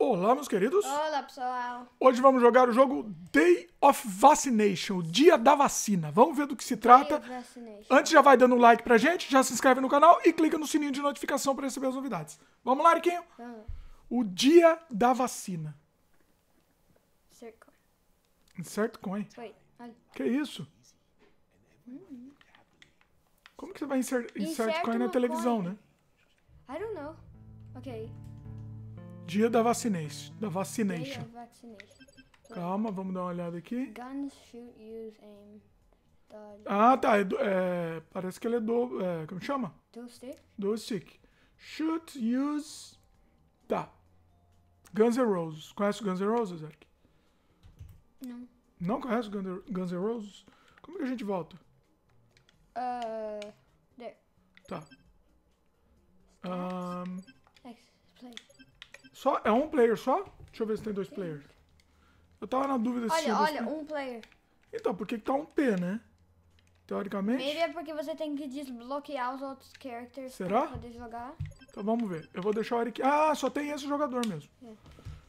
Olá, meus queridos. Olá, pessoal. Hoje vamos jogar o jogo Day of Vaccination, o dia da vacina. Vamos ver do que se trata. Antes já vai dando um like pra gente, já se inscreve no canal e clica no sininho de notificação para receber as novidades. Vamos lá, Arquinho? Vamos. O dia da vacina. Insert coin. Insert coin. Wait, que isso? Como que você vai insert, insert, insert coin na televisão, coin. né? I don't know. Ok. Dia da vacination. Da vacination. Calma, vamos dar uma olhada aqui. Guns shoot use aim. Ah, tá. É, é, parece que ele é do. É, como chama? Do stick. Do stick. Shoot, use. Tá. Guns N' Roses. Conhece Guns N' Roses, Eric? Não. Não conhece Guns N' Roses? Como que a gente volta? Uh, there. Tá. Um, X, play. Só? É um player só? Deixa eu ver se tem dois players. Eu tava na dúvida se Olha, dois olha, players. um player. Então, por que que tá um P, né? Teoricamente. Maybe é porque você tem que desbloquear os outros characters Será? pra poder jogar. Então vamos ver. Eu vou deixar o Eric... Ah, só tem esse jogador mesmo. É.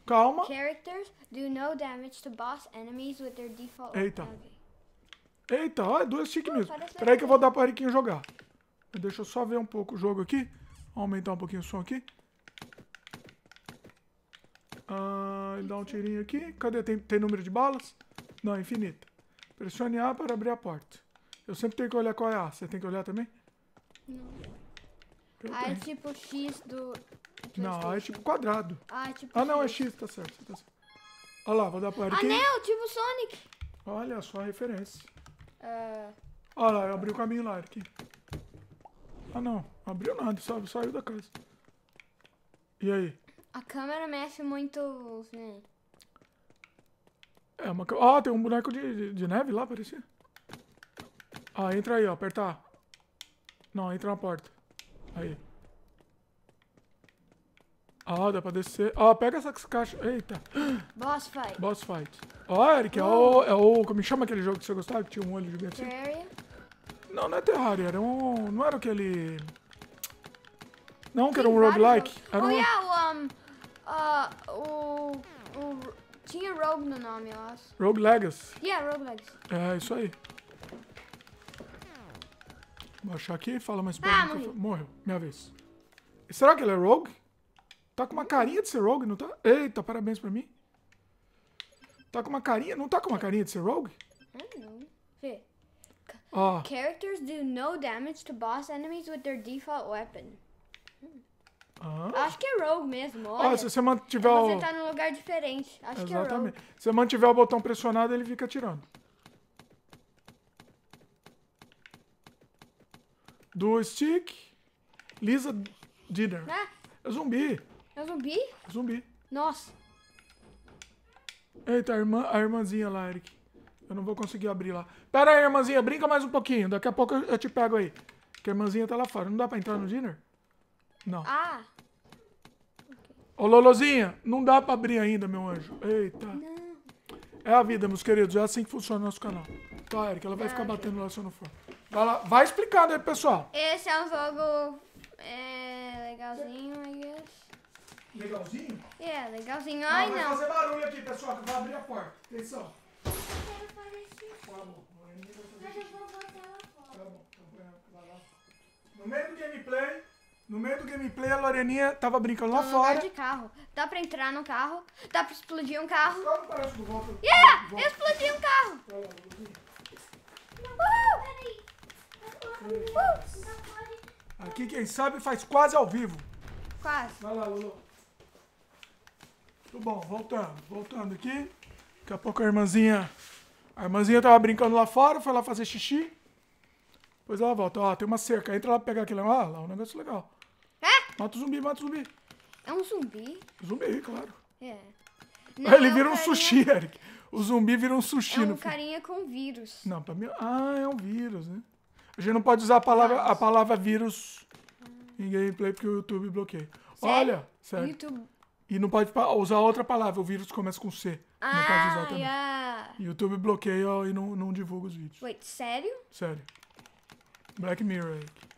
Calma. Characters do no damage to boss enemies with their default... Eita. Eita, olha, é duas stick mesmo. Peraí que eu vou dar pro Eriquinho jogar. Deixa eu só ver um pouco o jogo aqui. Vou Aumentar um pouquinho o som aqui. Ah, ele dá um tirinho aqui. Cadê? Tem, tem número de balas? Não, é infinita. Pressione A para abrir a porta. Eu sempre tenho que olhar qual é A. Você tem que olhar também? Não. a é tipo X do... Não, A é tipo quadrado. Ah, é tipo ah não, é X, tá certo. Tá certo. Olha lá, vou dar para ele. Anel, tipo Sonic. Olha só a referência. Uh... Olha lá, eu abri o caminho lá, aqui. Ah não, abriu nada, Saiu da casa. E aí? A câmera mexe muito né? É uma. Ó, ah, tem um boneco de, de, de neve lá, parecia. Ah, entra aí, ó. Apertar. Não, entra na porta. Aí. Ah, dá pra descer. Ó, ah, pega essa caixa. Eita. Boss fight. Boss fight. Ó, oh, Eric, é o. É o. Como chama aquele jogo que você gostava? Que tinha um olho gigante assim? Terraria? Não, não é Terraria, era um. Não era aquele. Não, que era um roguelike. Era ah, oh, um... yeah, um, uh, o, o, Tinha Rogue no nome, eu acho. Rogue Legacy. Yeah, Rogue Legacy. É, isso aí. Vou Baixar aqui, e fala mais perto. Ah, morreu. morreu. Minha vez. Será que ele é Rogue? Tá com uma carinha de ser Rogue, não tá? Eita, parabéns pra mim. Tá com uma carinha? Não tá com uma carinha de ser Rogue? não. sei. Ah. Characters do no damage to boss enemies with their default weapon. Ah. Acho que é Rogue mesmo. Ah, olha, ah, se você mantiver o. Você tá num lugar diferente. Acho Exatamente. que é Rogue. Se você mantiver o botão pressionado, ele fica atirando. Do stick. Lisa Dinner. Ah. É zumbi. É zumbi? É zumbi. Nossa. Eita, a, irmã, a irmãzinha lá, Eric. Eu não vou conseguir abrir lá. Pera aí, irmãzinha, brinca mais um pouquinho. Daqui a pouco eu te pego aí. Que a irmãzinha tá lá fora. Não dá pra entrar no dinner? Não. Ah! Ô, Lolozinha, não dá pra abrir ainda, meu anjo. Eita. Não. É a vida, meus queridos. É assim que funciona o nosso canal. Tá, Erika, ela vai ficar okay. batendo lá se eu não for. Vai, lá. vai explicando né, aí, pessoal. Esse é um jogo é, legalzinho, I guess. Legalzinho? É, legalzinho. Ai, não. Vai fazer barulho aqui, pessoal, que eu vou abrir a porta. Atenção. Eu quero Tá bom. Mas eu vou botar ela fora. Tá bom. vai lá. No meio do gameplay... No meio do gameplay, a Loreninha tava brincando lá fora. de carro. Dá pra entrar no carro. Dá pra explodir um carro. Como parece do volta? Yeah! Eu explodi um carro! Uhul! Uh! Aqui, quem sabe, faz quase ao vivo. Quase. Vai lá, Lulu. Tudo bom, voltando. Voltando aqui. Daqui a pouco a irmãzinha... A irmãzinha tava brincando lá fora, foi lá fazer xixi. Depois ela volta. Ó, tem uma cerca. Entra lá pra pegar aquele. Ó, lá um negócio legal. Mata o zumbi, mata o zumbi. É um zumbi? Zumbi, claro. É. Não, ele é vira um, carinha... sushi, Eric. O zumbi vira um sushi. É um carinha com vírus. Não, pra mim... Ah, é um vírus, né? A gente não pode usar a palavra, a palavra vírus em gameplay porque o YouTube bloqueia. Sério? Olha, sério. YouTube... E não pode usar outra palavra. O vírus começa com C. Ah, não pode usar também. Yeah. YouTube bloqueia e não, não divulga os vídeos. Wait, sério? Sério. Black Mirror, Eric.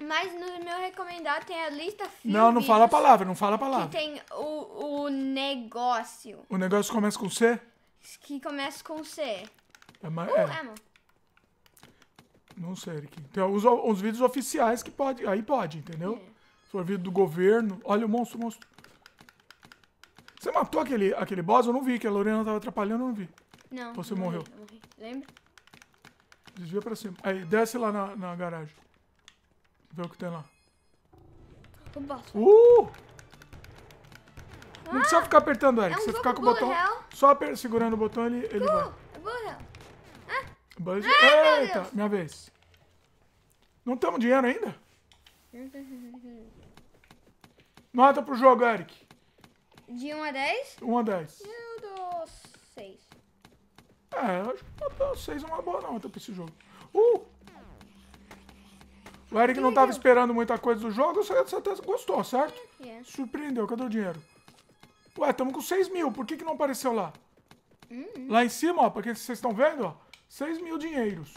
Mas no meu recomendado tem a lista filmes. Não, não fala a palavra, não fala a palavra. Que tem o, o negócio. O negócio começa com C? Que começa com C. É, mais, uh, é. Não sei, Eric. Tem os, vídeos oficiais que pode. Aí pode, entendeu? É. Se for vídeo do governo. Olha o monstro, monstro. Você matou aquele, aquele boss? Eu não vi, que a Lorena tava atrapalhando, eu não vi. Não. Você não morreu. Morri, morri. Lembra? Desvia pra cima. Aí, desce lá na, na garagem. Vê o que tem lá. Opa. Uh! não precisa ah, ficar apertando, Eric. É um você ficar com o botão. Hell. Só segurando o botão, ele, ele uh, vai. É Burra. Ah. Buzz. Ai, Eita, minha vez. Não temos dinheiro ainda? Nota pro jogo, Eric. De 1 a 10? 1 a 10. Eu dou 6. É, eu acho que 6 é uma boa nota pra esse jogo. Uh! O Eric que não estava esperando muita coisa do jogo, você, até gostou, certo? Yeah. É, é. Surpreendeu, cadê o dinheiro? Ué, estamos com 6 mil, por que, que não apareceu lá? Uhum. Lá em cima, ó, porque vocês estão vendo, ó, 6 mil dinheiros.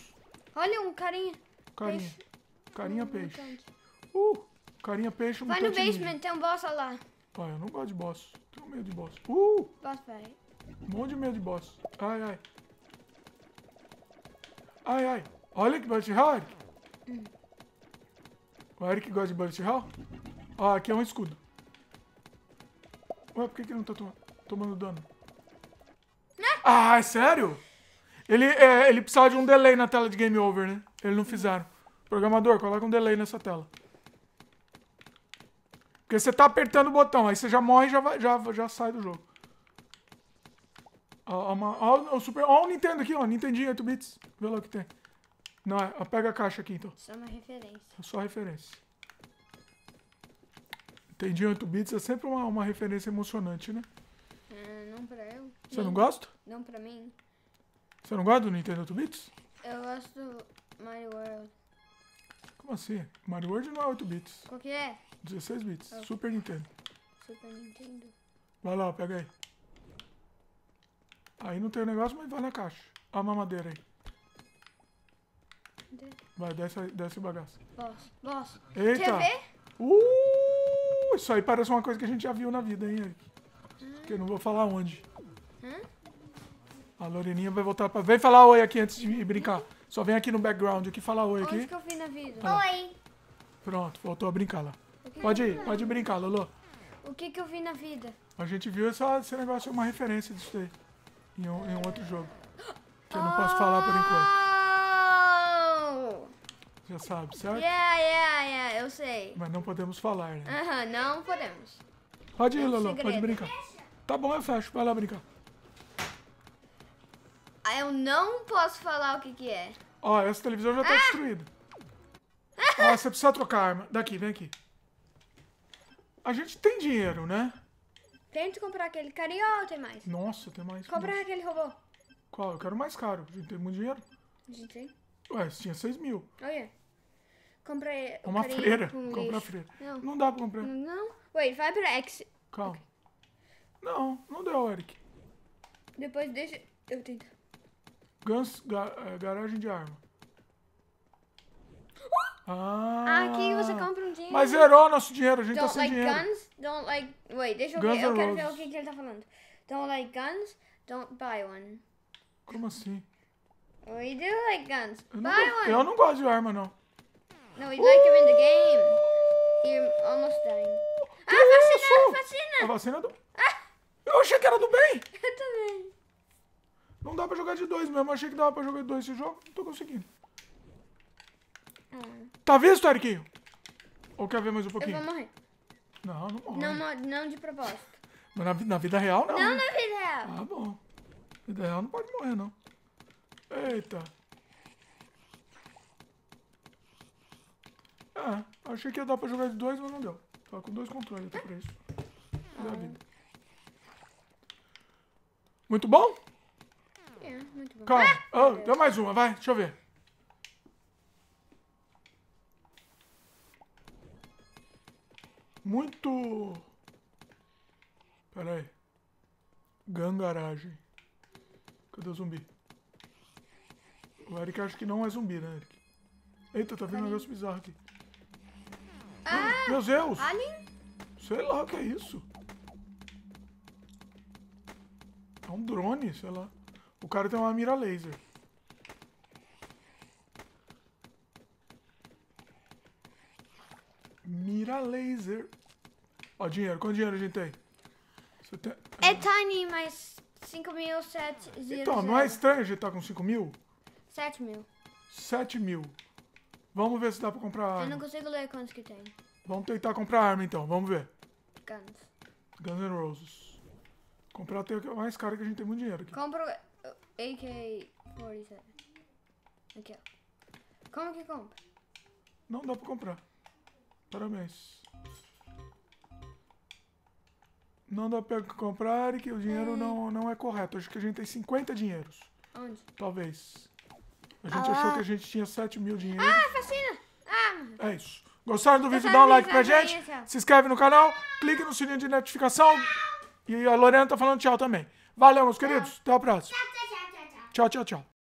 Olha um carinha. Carinha. Peixe. Carinha um peixe. Mutante. Uh, carinha peixe, Vai no basement, tem um boss lá. Pai, eu não gosto de boss. Tenho medo de boss. Uh! Boss, peraí. Um monte de medo de boss. Ai, ai. Ai, ai. Olha que bate hard. Hum. O Eric gosta de Bullet Hell? Ó, ah, aqui é um escudo. Ué, por que, que ele não tá tomando dano? Né? Ah, é sério? Ele, é, ele precisava de um delay na tela de Game Over, né? Eles não fizeram. Programador, coloca um delay nessa tela. Porque você tá apertando o botão, aí você já morre e já, vai, já, já sai do jogo. Ó, ó, uma, ó, o Super, ó o Nintendo aqui, ó. Nintendinho 8 bits. Vê lá o que tem. Não, é, pega a caixa aqui então. Só uma referência. Só referência. Entendi, 8 bits é sempre uma, uma referência emocionante, né? Uh, não pra eu. Você não, gosta? Não pra mim. Você não gosta do Nintendo 8 bits? Eu gosto do Mario World. Como assim? Mario World não é 8 bits. Qual que é? 16 bits. Oh. Super Nintendo. Super Nintendo. Vai lá, pega aí. Aí não tem o negócio, mas vai na caixa. Olha a mamadeira aí. Vai, desce, desce o bagaço. Posso, posso. Eita. Quer ver? Uh, isso aí parece uma coisa que a gente já viu na vida, hein, Eric? Hum. Que eu não vou falar onde. Hum? A Loreninha vai voltar pra... Vem falar oi aqui antes de brincar. Só vem aqui no background aqui, falar oi aqui. Onde que eu vi na vida? Ah. Oi. Pronto, voltou a brincar lá. Pode ir, pode brincar, Lolo. O que que eu vi na vida? A gente viu essa, esse negócio, é uma referência disso aí. Em um, em um outro jogo. Que eu não posso falar por enquanto já sabe, certo? Yeah, yeah, yeah, eu sei. Mas não podemos falar, né? Aham, uh -huh, não podemos. Pode ir, é Lolo, pode brincar. Fecha. Tá bom, eu fecho, vai lá brincar. Ah, eu não posso falar o que que é. Ó, oh, essa televisão já tá ah! destruída. Ó, você precisa trocar a arma. Daqui, vem aqui. A gente tem dinheiro, né? Tente comprar aquele carinho ou tem mais? Nossa, tem mais. Comprar aquele robô. Qual? Eu quero mais caro. A gente tem muito dinheiro. A gente tem? Ué, tinha 6 mil. Olha. Yeah. Comprei. Uma freira. Comprar freira. Não. não dá pra comprar. Não. Wait, vai pra X. Calma. Okay. Não, não deu, Eric. Depois deixa. Eu tento. Guns, ga, é, garagem de arma. Uh! Ah, Aqui você compra um dinheiro. Mas zerou nosso dinheiro, a gente tá don't tá sem like dinheiro. Guns, don't like. Wait, deixa eu guns ver. Eu quero roses. ver o que, que ele tá falando. Don't like guns, don't buy one. Como assim? We do like guns. Eu buy one. Eu não gosto de arma, não. No, we'd Ooh. like him in the game. He almost dying. Ah, vacina, vacina. A vacina do... Ah. Eu achei que era do bem. Eu também. Não dá pra jogar de dois mesmo. Achei que dava pra jogar de dois esse jogo. Não tô conseguindo. Ah. Tá visto, Eriquinho? Ou quer ver mais um pouquinho? Eu vou morrer. Não, não morre. Não, não de propósito. Mas na, na, vida real, não. Não na vida real. Ah, bom. Na vida real não pode morrer, não. Eita. Ah, achei que ia dar pra jogar de dois, mas não deu. Tava tá com dois controles até pra isso. Da vida. Muito bom? É, muito bom. Calma. Ah, oh, mais uma, vai. Deixa eu ver. Muito... Pera aí. Gangaragem. Cadê o zumbi? O Eric acho que não é zumbi, né, Eric? Eita, tá vindo um negócio bizarro aqui. Ah, Meu Deus! Alien? Sei lá o que é isso. É um drone, sei lá. O cara tem uma mira laser. Mira laser. Ó, dinheiro. Quanto dinheiro a gente tem? tem... É tiny, mas 5.700. Então, não é estranho a gente estar tá com 5.000? mil? 7 mil. mil. Vamos ver se dá pra comprar arma. Eu não consigo ler quantos que tem. Vamos tentar comprar arma então, vamos ver. Guns. Guns and Roses. Comprar até o é mais caro que a gente tem muito dinheiro aqui. Compra uh, AK-47. Aqui, ó. Como que compra? Não dá pra comprar. Parabéns. Não dá pra comprar e que o dinheiro hum. não, não é correto. Acho que a gente tem 50 dinheiros. Onde? Talvez. A gente ah, achou que a gente tinha 7 mil dinheiros. Ah, fascina! Ah. É isso. Gostaram do vídeo? Dá um like pra gente. Se inscreve no canal, clique no sininho de notificação. E a Lorena tá falando tchau também. Valeu, meus queridos. Até a próxima. Tchau, tchau, tchau. tchau, tchau, tchau.